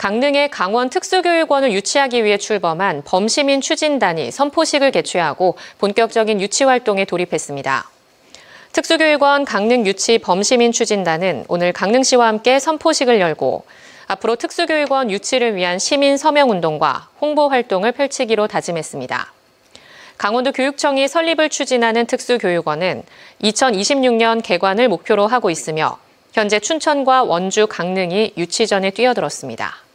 강릉에 강원 특수교육원을 유치하기 위해 출범한 범시민 추진단이 선포식을 개최하고 본격적인 유치 활동에 돌입했습니다. 특수교육원 강릉 유치 범시민 추진단은 오늘 강릉시와 함께 선포식을 열고 앞으로 특수교육원 유치를 위한 시민 서명운동과 홍보 활동을 펼치기로 다짐했습니다. 강원도 교육청이 설립을 추진하는 특수교육원은 2026년 개관을 목표로 하고 있으며 현재 춘천과 원주, 강릉이 유치전에 뛰어들었습니다.